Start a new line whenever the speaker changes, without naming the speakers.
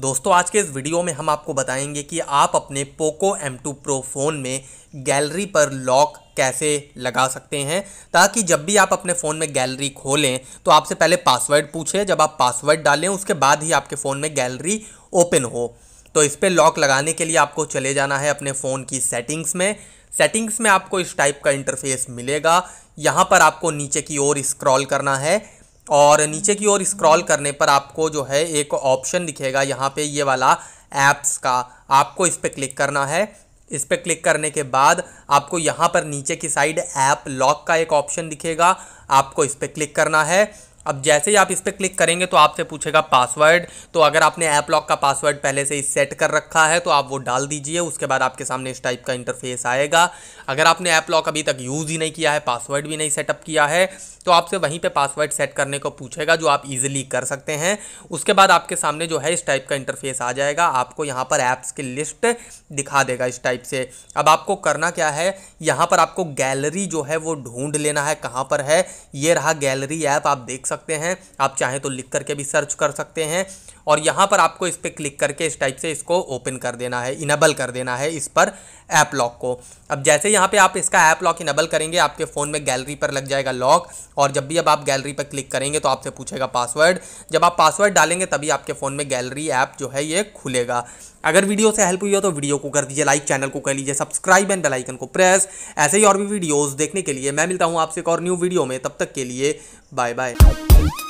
दोस्तों आज के इस वीडियो में हम आपको बताएंगे कि आप अपने पोको M2 Pro फ़ोन में गैलरी पर लॉक कैसे लगा सकते हैं ताकि जब भी आप अपने फ़ोन में गैलरी खोलें तो आपसे पहले पासवर्ड पूछे जब आप पासवर्ड डालें उसके बाद ही आपके फ़ोन में गैलरी ओपन हो तो इस पर लॉक लगाने के लिए आपको चले जाना है अपने फ़ोन की सेटिंग्स में सेटिंग्स में आपको इस टाइप का इंटरफेस मिलेगा यहाँ पर आपको नीचे की ओर स्क्रॉल करना है और नीचे की ओर स्क्रॉल करने पर आपको जो है एक ऑप्शन दिखेगा यहाँ पे ये वाला ऐप्स का आपको इस पर क्लिक करना है इस पर क्लिक करने के बाद आपको यहाँ पर नीचे की साइड ऐप लॉक का एक ऑप्शन दिखेगा आपको इस पर क्लिक करना है अब जैसे ही आप इस पर क्लिक करेंगे तो आपसे पूछेगा पासवर्ड तो अगर आपने ऐप लॉक का पासवर्ड पहले से ही सेट कर रखा है तो आप वो डाल दीजिए उसके बाद आपके सामने इस टाइप का इंटरफेस आएगा अगर आपने ऐप लॉक अभी तक यूज़ ही नहीं किया है पासवर्ड भी नहीं सेटअप किया है तो आपसे वहीं पे पासवर्ड सेट करने को पूछेगा जो आप इजीली कर सकते हैं उसके बाद आपके सामने जो है इस टाइप का इंटरफेस आ जाएगा आपको यहाँ पर ऐप्स की लिस्ट दिखा देगा इस टाइप से अब आपको करना क्या है यहाँ पर आपको गैलरी जो है वो ढूंढ लेना है कहाँ पर है ये रहा गैलरी ऐप आप देख सकते सकते हैं आप चाहें तो लिख करके भी सर्च कर सकते हैं और यहाँ पर आपको इस पर क्लिक करके इस टाइप से इसको ओपन कर देना है इनेबल कर देना है इस पर ऐप लॉक को अब जैसे यहाँ पे आप इसका ऐप लॉक इनेबल करेंगे आपके फ़ोन में गैलरी पर लग जाएगा लॉक और जब भी अब आप गैलरी पर क्लिक करेंगे तो आपसे पूछेगा पासवर्ड जब आप पासवर्ड डालेंगे तभी आपके फ़ोन में गैलरी ऐप जो है ये खुलेगा अगर वीडियो से हेल्प हुई हो तो वीडियो को कर दीजिए लाइक चैनल को कर लीजिए सब्सक्राइब एंड बेलाइकन को प्रेस ऐसे ही और भी वीडियोज़ देखने के लिए मैं मिलता हूँ आपसे एक और न्यू वीडियो में तब तक के लिए बाय बाय Thank you.